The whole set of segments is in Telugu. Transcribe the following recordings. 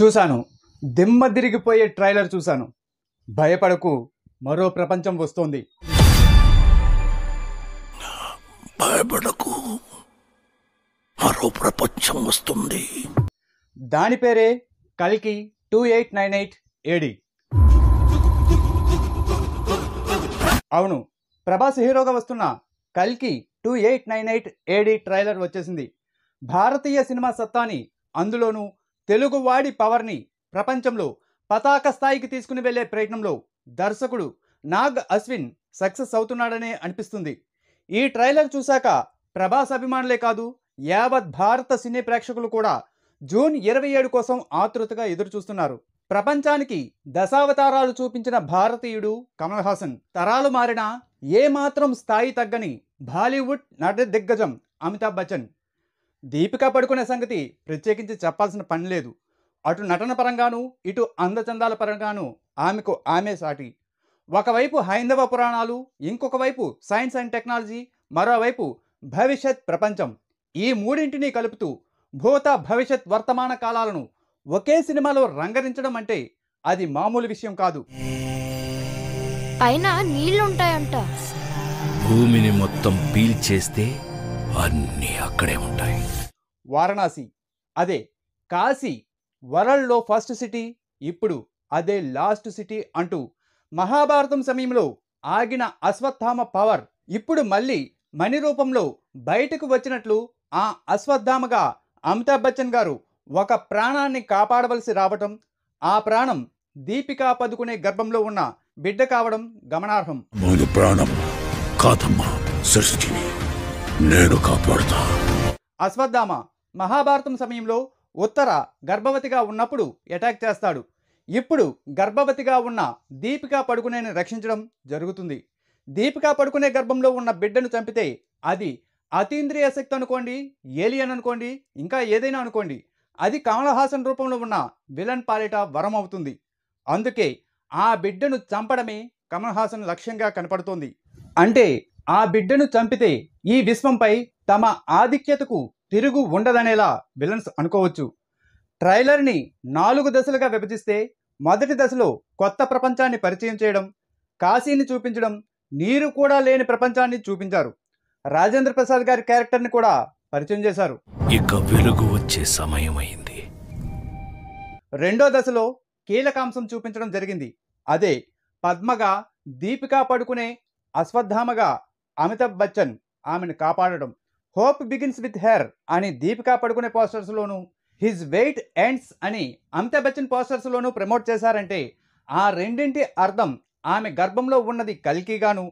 చూశాను దిమ్మ తిరిగిపోయే ట్రైలర్ చూశాను భయపడకు మరో ప్రపంచం వస్తోంది భయపడకు మరో ప్రపంచం వస్తుంది దాని పేరే కల్కి two eight nine eight AD అవును ప్రభాస్ హీరోగా వస్తున్న కల్కి two eight nine eight AD trailer వచ్చేసింది భారతీయ సినిమా సత్తాని అందులోనూ తెలుగువాడి పవర్ని ప్రపంచంలో పతాక స్థాయికి తీసుకుని వెళ్లే ప్రయత్నంలో దర్శకుడు నాగ్ అశ్విన్ సక్సెస్ అవుతున్నాడనే అనిపిస్తుంది ఈ ట్రైలర్ చూశాక ప్రభాస్ అభిమానులే కాదు యావత్ భారత సినీ ప్రేక్షకులు కూడా జూన్ ఇరవై ఏడు కోసం ఆతృతగా ఎదురుచూస్తున్నారు ప్రపంచానికి దశావతారాలు చూపించిన భారతీయుడు కమల్ హాసన్ తరాలు మారినా ఏమాత్రం స్థాయి తగ్గని బాలీవుడ్ నట దిగ్గజం అమితాబ్ బచ్చన్ దీపిక పడుకునే సంగతి ప్రత్యేకించి చెప్పాల్సిన పని లేదు అటు నటన పరంగానూ ఇటు అందచందాల పరంగానూ ఆమెకు ఆమె సాటి ఒకవైపు హైందవ పురాణాలు ఇంకొక వైపు సైన్స్ అండ్ టెక్నాలజీ మరోవైపు భవిష్యత్ ప్రపంచం ఈ మూడింటిని కలుపుతూ భూత భవిష్యత్ వర్తమాన కాలాలను ఒకే సినిమాలో రంగరించడం అంటే అది మామూలు విషయం కాదు అయినా నీళ్ళుంటాయంట భూమిని మొత్తం పీల్చేస్తే అన్నీ అక్కడే ఉంటాయి వారణాసి అదే కాశీ వరల్డ్లో ఫస్ట్ సిటీ ఇప్పుడు అదే లాస్ట్ సిటీ అంటూ మహాభారతం సమయంలో ఆగిన అశ్వత్థామ పవర్ ఇప్పుడు మళ్ళీ మణి రూపంలో బయటకు వచ్చినట్లు ఆ అశ్వత్థామగా అమితాబ్ బచ్చన్ గారు ఒక ప్రాణాన్ని కాపాడవలసి రావటం ఆ ప్రాణం దీపికా పదుకునే గర్భంలో ఉన్న బిడ్డ కావడం గమనార్హం ప్రాణం కాదమ్మా సృష్టిని నేను అశ్వత్థామ మహాభారతం సమయంలో ఉత్తర గర్భవతిగా ఉన్నప్పుడు అటాక్ చేస్తాడు ఇప్పుడు గర్భవతిగా ఉన్న దీపికా పడుకునేని రక్షించడం జరుగుతుంది దీపికా పడుకునే గర్భంలో ఉన్న బిడ్డను చంపితే అది అతీంద్రియ శక్తి అనుకోండి ఏలియన్ అనుకోండి ఇంకా ఏదైనా అనుకోండి అది కమలహాసన్ రూపంలో ఉన్న విలన్ పాలిట వరం అవుతుంది అందుకే ఆ బిడ్డను చంపడమే కమలహాసన్ లక్ష్యంగా కనపడుతోంది అంటే ఆ బిడ్డను చంపితే ఈ విశ్వంపై తమ ఆధిక్యతకు తిరుగు ఉండదనేలా విలన్స్ అనుకోవచ్చు ట్రైలర్ని నాలుగు దశలుగా విభజిస్తే మొదటి దశలో కొత్త ప్రపంచాన్ని పరిచయం చేయడం కాశీని చూపించడం నీరు కూడా లేని ప్రపంచాన్ని చూపించారు రాజేంద్ర ప్రసాద్ గారి క్యారెక్టర్ని కూడా పరిచయం చేశారు ఇక వెలుగు వచ్చే సమయం అయింది రెండో దశలో కీలకాంశం చూపించడం జరిగింది అదే పద్మగా దీపికా పడుకునే అశ్వత్థామగా అమితాబ్ బచ్చన్ ఆమెను కాపాడడం హోప్ బిగిన్స్ విత్ హెర్ అని దీపికా పడుకునే పోస్టర్స్లోనూ హిజ్ వెయిట్ ఎండ్స్ అని అమితాబ్ బచ్చన్ పోస్టర్స్లోనూ ప్రమోట్ చేశారంటే ఆ రెండింటి అర్థం ఆమె గర్భంలో ఉన్నది కల్కిగాను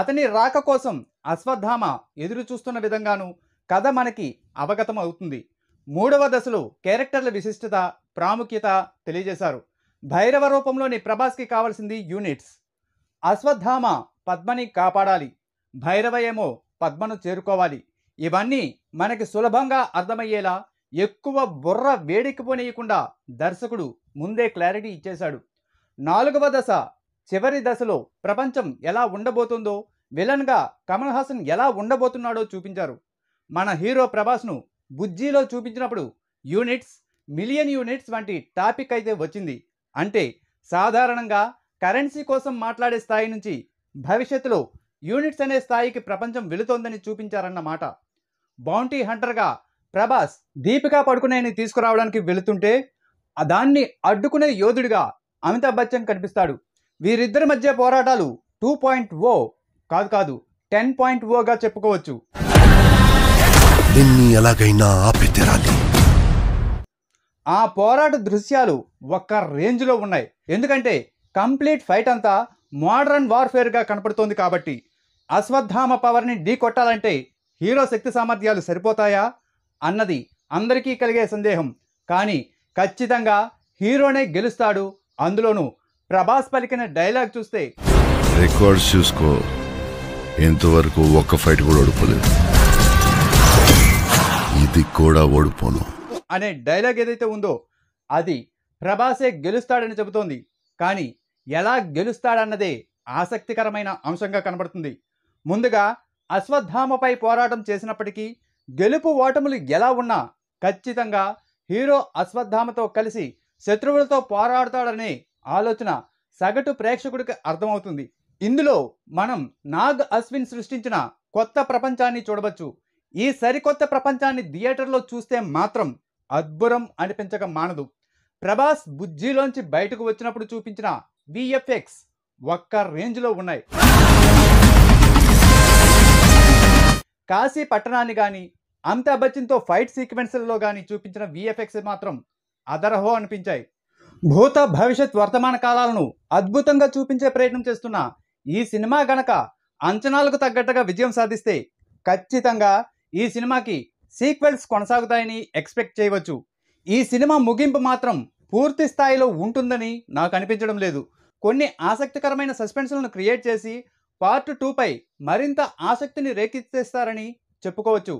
అతని రాక కోసం అశ్వత్థామ ఎదురు చూస్తున్న విధంగాను కథ మనకి అవగతం అవుతుంది మూడవ దశలో క్యారెక్టర్ల విశిష్టత ప్రాముఖ్యత తెలియజేశారు భైరవ రూపంలోని ప్రభాస్కి కావలసింది యూనిట్స్ అశ్వత్థామ పద్మని కాపాడాలి భైరవ ఏమో పద్మను చేరుకోవాలి ఇవన్నీ మనకి సులభంగా అర్థమయ్యేలా ఎక్కువ బుర్ర పోనీయకుండా దర్శకుడు ముందే క్లారిటీ ఇచ్చేశాడు నాలుగవ దశ చివరి దశలో ప్రపంచం ఎలా ఉండబోతుందో విలన్గా కమల్ హాసన్ ఎలా ఉండబోతున్నాడో చూపించారు మన హీరో ప్రభాస్ను బుజ్జీలో చూపించినప్పుడు యూనిట్స్ మిలియన్ యూనిట్స్ వంటి టాపిక్ అయితే వచ్చింది అంటే సాధారణంగా కరెన్సీ కోసం మాట్లాడే స్థాయి నుంచి భవిష్యత్తులో యూనిట్స్ అనే స్థాయికి ప్రపంచం వెళుతోందని చూపించారన్నమాట బౌంటీ హంటర్గా ప్రభాస్ దీపికా పడుకునేని తీసుకురావడానికి వెళుతుంటే దాన్ని అడ్డుకునే యోధుడిగా అమితాబ్ బచ్చన్ కనిపిస్తాడు వీరిద్దరి మధ్య పోరాటాలు టూ పాయింట్ ఓ కాదు కాదు టెన్ పాయింట్ ఓగా చెప్పుకోవచ్చు ఆ పోరాట దృశ్యాలు ఒక్క రేంజ్లో ఉన్నాయి ఎందుకంటే కంప్లీట్ ఫైట్ అంతా మోడర్న్ వార్ఫేర్గా కనపడుతోంది కాబట్టి అశ్వత్థామ పవర్ని ఢీ కొట్టాలంటే హీరో శక్తి సామర్థ్యాలు సరిపోతాయా అన్నది అందరికీ కలిగే సందేహం కానీ ఖచ్చితంగా హీరోనే గెలుస్తాడు అందులోనూ ప్రభాస్ పలికిన డైలాగ్ చూస్తే రికార్డ్స్ చూసుకో ఇంతవరకు ఒక్క ఫైట్ కూడా ఓడిపోలేదు ఇది కూడా ఓడిపోను అనే డైలాగ్ ఏదైతే ఉందో అది ప్రభాసే గెలుస్తాడని చెబుతోంది కానీ ఎలా గెలుస్తాడన్నదే ఆసక్తికరమైన అంశంగా కనబడుతుంది ముందుగా అశ్వత్థామపై పోరాటం చేసినప్పటికీ గెలుపు ఓటములు ఎలా ఉన్నా ఖచ్చితంగా హీరో అశ్వత్థామతో కలిసి శత్రువులతో పోరాడతాడనే ఆలోచన సగటు ప్రేక్షకుడికి అర్థమవుతుంది ఇందులో మనం నాగ్ అశ్విన్ సృష్టించిన కొత్త ప్రపంచాన్ని చూడవచ్చు ఈ సరికొత్త ప్రపంచాన్ని థియేటర్లో చూస్తే మాత్రం అద్భుతం అనిపించక మానదు ప్రభాస్ బుజ్జిలోంచి బయటకు వచ్చినప్పుడు చూపించిన విఎఫ్ఎక్స్ ఒక్క రేంజ్లో ఉన్నాయి కాశీ పట్టణాన్ని కానీ అమితాబ్ బచ్చన్తో ఫైట్ సీక్వెన్స్లలో కానీ చూపించిన విఎఫ్ఎక్స్ మాత్రం అదరహో అనిపించాయి భూత భవిష్యత్ వర్తమాన కాలాలను అద్భుతంగా చూపించే ప్రయత్నం చేస్తున్న ఈ సినిమా గనక అంచనాలకు తగ్గట్టుగా విజయం సాధిస్తే ఖచ్చితంగా ఈ సినిమాకి సీక్వెల్స్ కొనసాగుతాయని ఎక్స్పెక్ట్ చేయవచ్చు ఈ సినిమా ముగింపు మాత్రం పూర్తి స్థాయిలో ఉంటుందని నాకు అనిపించడం లేదు కొన్ని ఆసక్తికరమైన సస్పెన్స్లను క్రియేట్ చేసి పార్ట్ టూపై మరింత ఆసక్తిని రేకెత్తిస్తారని చెప్పుకోవచ్చు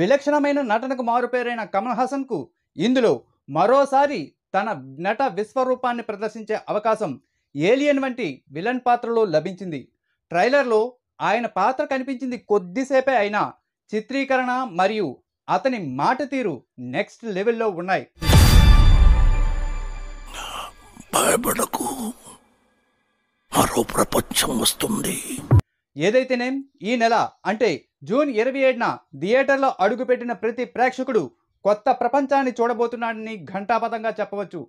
విలక్షణమైన నటనకు మారుపేరైన కమల్ హాసన్కు ఇందులో మరోసారి తన నట విశ్వరూపాన్ని ప్రదర్శించే అవకాశం ఏలియన్ వంటి విలన్ పాత్రలో లభించింది ట్రైలర్లో ఆయన పాత్ర కనిపించింది కొద్దిసేపే అయినా చిత్రీకరణ మరియు అతని మాట తీరు నెక్స్ట్ లెవెల్లో ఉన్నాయి భయపడకు మరో ప్రపంచం వస్తుంది ఏదైతేనే ఈ నెల అంటే జూన్ ఇరవై ఏడున థియేటర్లో అడుగుపెట్టిన ప్రతి ప్రేక్షకుడు కొత్త ప్రపంచాన్ని చూడబోతున్నాడని ఘంటాపథంగా చెప్పవచ్చు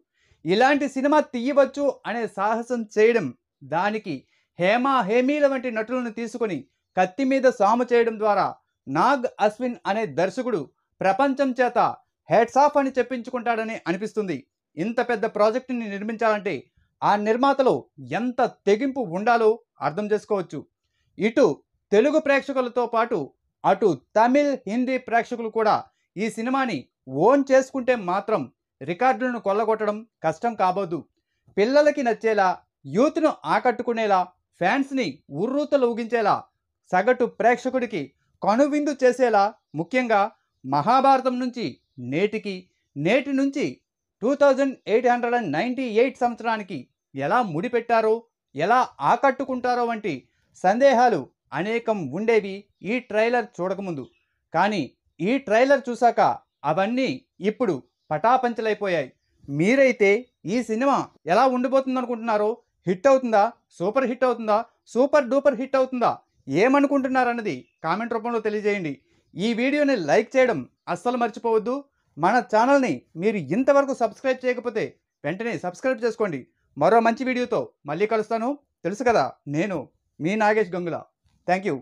ఇలాంటి సినిమా తీయవచ్చు అనే సాహసం చేయడం దానికి హేమా హేమీల వంటి నటులను తీసుకుని కత్తి మీద సాము చేయడం ద్వారా నాగ్ అశ్విన్ అనే దర్శకుడు ప్రపంచం చేత హెడ్సాఫ్ అని చెప్పించుకుంటాడని అనిపిస్తుంది ఇంత పెద్ద ప్రాజెక్టుని నిర్మించాలంటే ఆ నిర్మాతలో ఎంత తెగింపు ఉండాలో అర్థం చేసుకోవచ్చు ఇటు తెలుగు ప్రేక్షకులతో పాటు అటు తమిళ్ హిందీ ప్రేక్షకులు కూడా ఈ సినిమాని ఓన్ చేసుకుంటే మాత్రం రికార్డులను కొల్లగొట్టడం కష్టం కాబోదు పిల్లలకి నచ్చేలా యూత్ను ఆకట్టుకునేలా ఫ్యాన్స్ని ఉర్రూతలు ఊగించేలా సగటు ప్రేక్షకుడికి కనువిందు చేసేలా ముఖ్యంగా మహాభారతం నుంచి నేటికి నేటి నుంచి two thousand eight hundred and ninety eight సంవత్సరానికి ఎలా ముడిపెట్టారో ఎలా ఆకట్టుకుంటారో వంటి సందేహాలు అనేకం ఉండేవి ఈ ట్రైలర్ చూడకముందు కానీ ఈ ట్రైలర్ చూశాక అవన్నీ ఇప్పుడు పటాపంచలైపోయాయి మీరైతే ఈ సినిమా ఎలా ఉండిపోతుందనుకుంటున్నారో హిట్ అవుతుందా సూపర్ హిట్ అవుతుందా సూపర్ డూపర్ హిట్ అవుతుందా ఏమనుకుంటున్నారన్నది కామెంట్ రూపంలో తెలియజేయండి ఈ వీడియోని లైక్ చేయడం అస్సలు మర్చిపోవద్దు మన ఛానల్ని మీరు ఇంతవరకు సబ్స్క్రైబ్ చేయకపోతే వెంటనే సబ్స్క్రైబ్ చేసుకోండి మరో మంచి వీడియోతో మళ్ళీ కలుస్తాను తెలుసు కదా నేను మీ నాగేష్ గంగుల థ్యాంక్ యూ